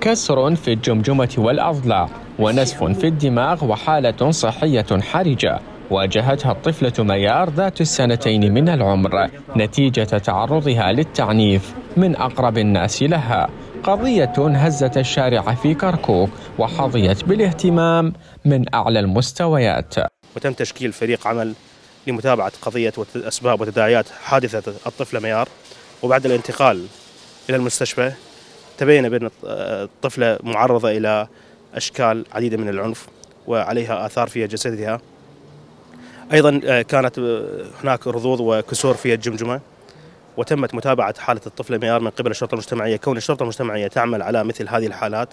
كسر في الجمجمة والأضلاع ونزف في الدماغ وحالة صحية حرجة واجهتها الطفلة ميار ذات السنتين من العمر نتيجة تعرضها للتعنيف من أقرب الناس لها قضية هزت الشارع في كركوك وحظيت بالاهتمام من أعلى المستويات وتم تشكيل فريق عمل لمتابعة قضية أسباب وتداعيات حادثة الطفلة ميار وبعد الانتقال إلى المستشفى تبين بأن الطفلة معرضة إلى أشكال عديدة من العنف وعليها آثار في جسدها أيضا آه، كانت آه، هناك رضوض وكسور في الجمجمة وتمت متابعة حالة الطفلة ميار من قبل الشرطة المجتمعية كون الشرطة المجتمعية تعمل على مثل هذه الحالات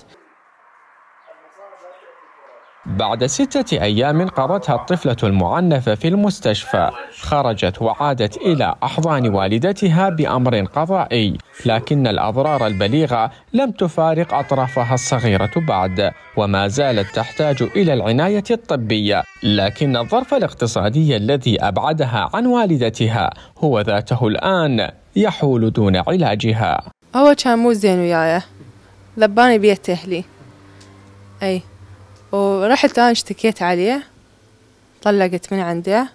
بعد ستة أيام قضتها الطفلة المعنفة في المستشفى خرجت وعادت إلى أحضان والدتها بأمر قضائي لكن الأضرار البليغة لم تفارق أطرافها الصغيرة بعد وما زالت تحتاج إلى العناية الطبية لكن الظرف الاقتصادي الذي أبعدها عن والدتها هو ذاته الآن يحول دون علاجها هو كان مو زين وياي لباني بيته أهلي أي ورحت أنا اشتكيت عليه طلقت من عنده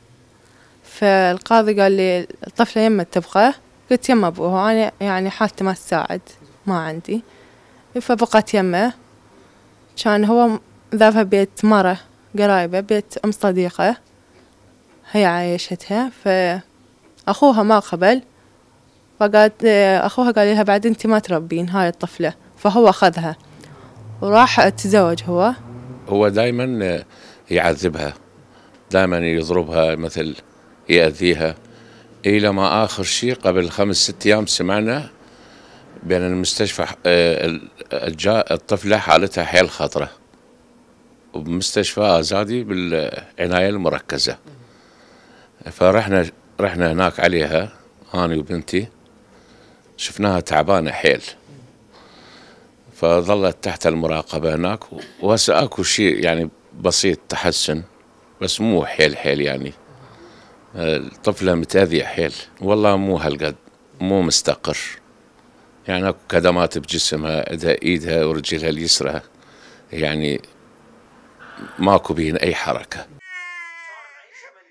فالقاضي قال لي الطفلة يما تبقى قلت يما أبوه أنا يعني حالته ما تساعد ما عندي فبقت يمه كان هو ذابها بيت مرة قرايبه بيت أم صديقة هي عايشتها فأخوها ما قبل فقالت أخوها قال لها بعد أنت ما تربين هاي الطفلة فهو أخذها وراح تزوج هو هو دايما يعذبها دايما يضربها مثل يأذيها إلى ما آخر شيء قبل خمس ست أيام سمعنا بأن المستشفى آه، الطفلة حالتها حيل خطرة بمستشفى آزادي بالعناية المركزة فرحنا رحنا هناك عليها أنا وبنتي شفناها تعبانة حيل فظلت تحت المراقبة هناك وسأكو اكو شيء يعني بسيط تحسن بس مو حيل حيل يعني الطفلة متأذية حيل والله مو هالقد مو مستقر يعني اكو كدمات بجسمها ايدها ورجلها اليسرى يعني ماكو بين اي حركه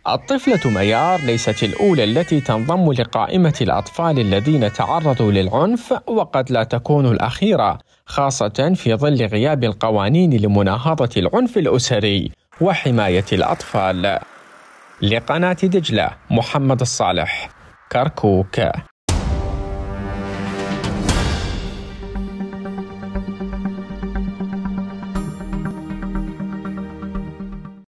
الطفلة ميار ليست الأولى التي تنضم لقائمة الأطفال الذين تعرضوا للعنف وقد لا تكون الأخيرة خاصة في ظل غياب القوانين لمناهضة العنف الأسري وحماية الأطفال لقناة دجلة محمد الصالح كركوك